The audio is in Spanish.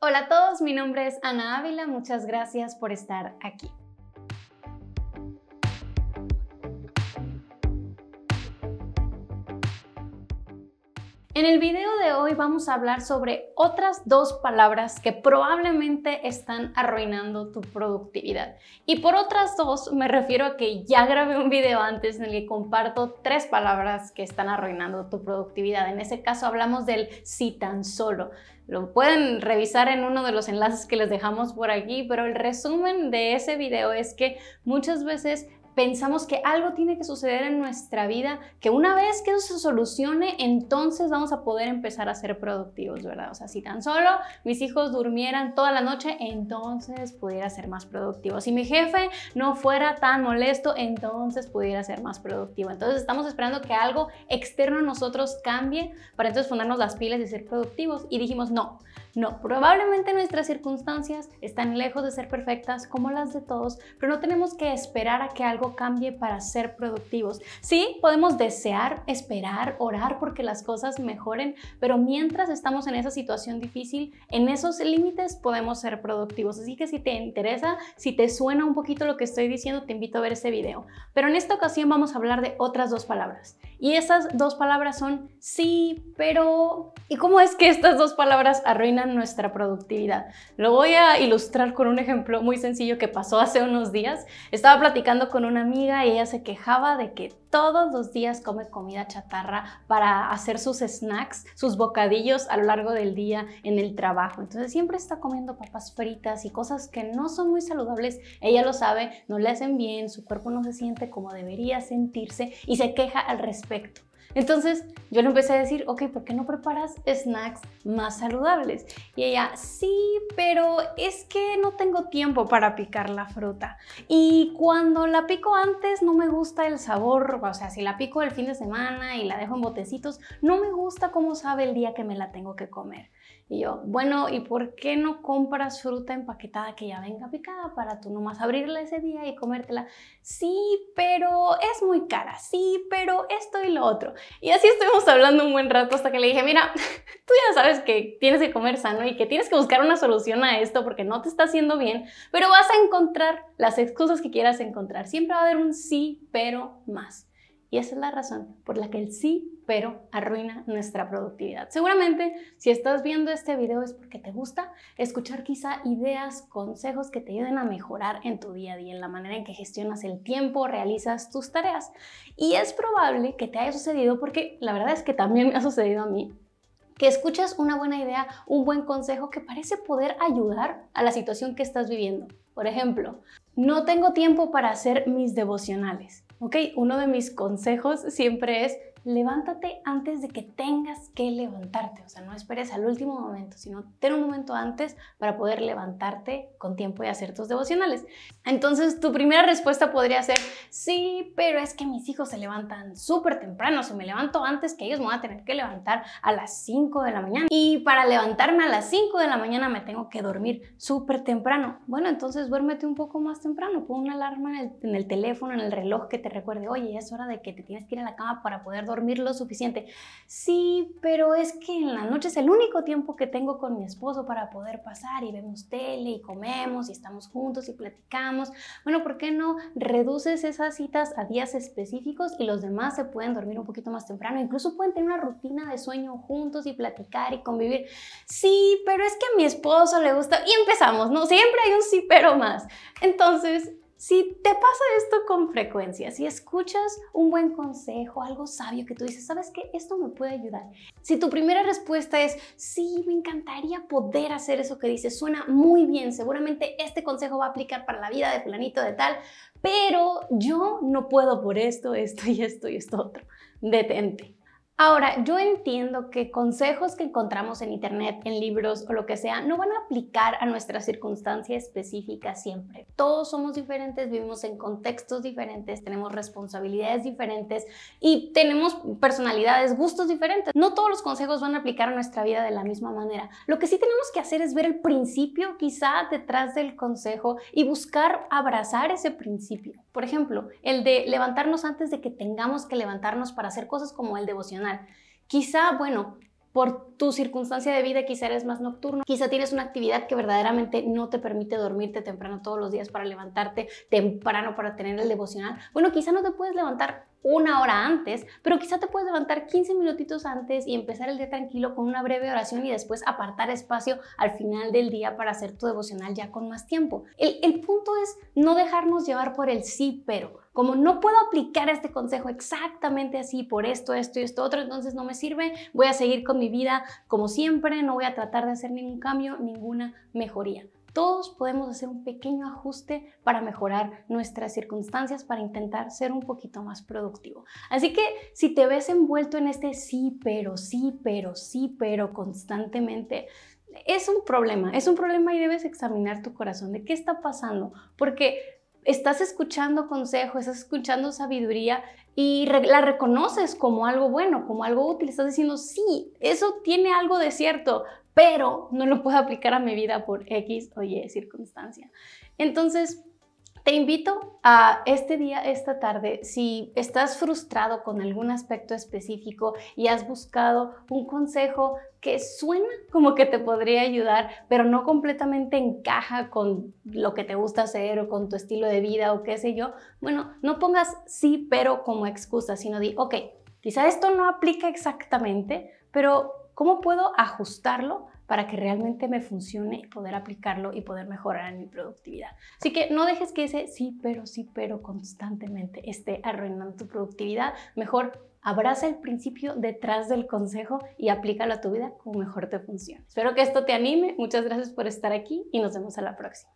Hola a todos, mi nombre es Ana Ávila, muchas gracias por estar aquí. En el video de hoy vamos a hablar sobre otras dos palabras que probablemente están arruinando tu productividad. Y por otras dos me refiero a que ya grabé un video antes en el que comparto tres palabras que están arruinando tu productividad. En ese caso hablamos del si tan solo. Lo pueden revisar en uno de los enlaces que les dejamos por aquí, pero el resumen de ese video es que muchas veces pensamos que algo tiene que suceder en nuestra vida, que una vez que eso se solucione, entonces vamos a poder empezar a ser productivos, ¿verdad? O sea, si tan solo mis hijos durmieran toda la noche, entonces pudiera ser más productivo. Si mi jefe no fuera tan molesto, entonces pudiera ser más productivo. Entonces estamos esperando que algo externo a nosotros cambie para entonces fundarnos las pilas y ser productivos. Y dijimos, no, no, probablemente nuestras circunstancias están lejos de ser perfectas como las de todos, pero no tenemos que esperar a que algo cambie para ser productivos. Sí, podemos desear, esperar, orar porque las cosas mejoren, pero mientras estamos en esa situación difícil, en esos límites podemos ser productivos. Así que si te interesa, si te suena un poquito lo que estoy diciendo, te invito a ver ese video. Pero en esta ocasión vamos a hablar de otras dos palabras. Y esas dos palabras son sí, pero... ¿Y cómo es que estas dos palabras arruinan nuestra productividad. Lo voy a ilustrar con un ejemplo muy sencillo que pasó hace unos días. Estaba platicando con una amiga y ella se quejaba de que todos los días come comida chatarra para hacer sus snacks, sus bocadillos a lo largo del día en el trabajo. Entonces siempre está comiendo papas fritas y cosas que no son muy saludables. Ella lo sabe, no le hacen bien, su cuerpo no se siente como debería sentirse y se queja al respecto. Entonces yo le empecé a decir, ok, ¿por qué no preparas snacks más saludables? Y ella, sí, pero es que no tengo tiempo para picar la fruta. Y cuando la pico antes no me gusta el sabor, o sea, si la pico el fin de semana y la dejo en botecitos, no me gusta cómo sabe el día que me la tengo que comer. Y yo, bueno, ¿y por qué no compras fruta empaquetada que ya venga picada para tú nomás abrirla ese día y comértela? Sí, pero es muy cara, sí, pero esto y lo otro. Y así estuvimos hablando un buen rato hasta que le dije, mira, tú ya sabes que tienes que comer sano y que tienes que buscar una solución a esto porque no te está haciendo bien, pero vas a encontrar las excusas que quieras encontrar. Siempre va a haber un sí, pero más. Y esa es la razón por la que el sí, pero arruina nuestra productividad. Seguramente, si estás viendo este video es porque te gusta escuchar quizá ideas, consejos que te ayuden a mejorar en tu día a día, en la manera en que gestionas el tiempo, realizas tus tareas. Y es probable que te haya sucedido porque la verdad es que también me ha sucedido a mí que escuchas una buena idea, un buen consejo que parece poder ayudar a la situación que estás viviendo. Por ejemplo, no tengo tiempo para hacer mis devocionales Ok, uno de mis consejos siempre es levántate antes de que tengas que levantarte. O sea, no esperes al último momento, sino ten un momento antes para poder levantarte con tiempo y hacer tus devocionales. Entonces, tu primera respuesta podría ser, sí, pero es que mis hijos se levantan súper temprano. Si me levanto antes que ellos, me voy a tener que levantar a las 5 de la mañana. Y para levantarme a las 5 de la mañana me tengo que dormir súper temprano. Bueno, entonces duérmete un poco más temprano. Pon una alarma en el, teléfono, en el reloj que te recuerde, oye, es hora de que te tienes que ir a la cama para poder dormir dormir lo suficiente. Sí, pero es que en la noche es el único tiempo que tengo con mi esposo para poder pasar y vemos tele y comemos y estamos juntos y platicamos. Bueno, ¿por qué no reduces esas citas a días específicos y los demás se pueden dormir un poquito más temprano? Incluso pueden tener una rutina de sueño juntos y platicar y convivir. Sí, pero es que a mi esposo le gusta y empezamos, ¿no? Siempre hay un sí pero más. Entonces, si te pasa esto con frecuencia, si escuchas un buen consejo, algo sabio que tú dices, ¿sabes qué? Esto me puede ayudar. Si tu primera respuesta es, sí, me encantaría poder hacer eso que dices, suena muy bien, seguramente este consejo va a aplicar para la vida de planito de tal, pero yo no puedo por esto, esto y esto y esto otro. Detente. Ahora, yo entiendo que consejos que encontramos en internet, en libros o lo que sea, no van a aplicar a nuestra circunstancia específica siempre. Todos somos diferentes, vivimos en contextos diferentes, tenemos responsabilidades diferentes y tenemos personalidades, gustos diferentes. No todos los consejos van a aplicar a nuestra vida de la misma manera. Lo que sí tenemos que hacer es ver el principio quizá detrás del consejo y buscar abrazar ese principio. Por ejemplo, el de levantarnos antes de que tengamos que levantarnos para hacer cosas como el devocional Quizá, bueno, por tu circunstancia de vida quizá eres más nocturno, quizá tienes una actividad que verdaderamente no te permite dormirte temprano todos los días para levantarte temprano para tener el devocional. Bueno, quizá no te puedes levantar una hora antes, pero quizá te puedes levantar 15 minutitos antes y empezar el día tranquilo con una breve oración y después apartar espacio al final del día para hacer tu devocional ya con más tiempo. el punto es no dejarnos llevar por el sí, pero como no puedo aplicar este consejo exactamente así por esto, esto y esto otro, entonces no me sirve, voy a seguir con mi vida como siempre, no voy a tratar de hacer ningún cambio, ninguna mejoría. Todos podemos hacer un pequeño ajuste para mejorar nuestras circunstancias, para intentar ser un poquito más productivo. Así que si te ves envuelto en este sí, pero, sí, pero, sí, pero constantemente, es un problema, es un problema y debes examinar tu corazón de qué está pasando, porque estás escuchando consejo, estás escuchando sabiduría y la reconoces como algo bueno, como algo útil. Estás diciendo, sí, eso tiene algo de cierto, pero no lo puedo aplicar a mi vida por X o Y circunstancia. Entonces, te invito a este día, esta tarde, si estás frustrado con algún aspecto específico y has buscado un consejo que suena como que te podría ayudar, pero no completamente encaja con lo que te gusta hacer o con tu estilo de vida o qué sé yo, bueno, no pongas sí, pero como excusa, sino di, ok, quizá esto no aplica exactamente, pero ¿cómo puedo ajustarlo para que realmente me funcione y poder aplicarlo y poder mejorar en mi productividad. Así que no dejes que ese sí, pero sí, pero constantemente esté arruinando tu productividad. Mejor abraza el principio detrás del consejo y aplícalo a tu vida como mejor te funcione. Espero que esto te anime. Muchas gracias por estar aquí y nos vemos a la próxima.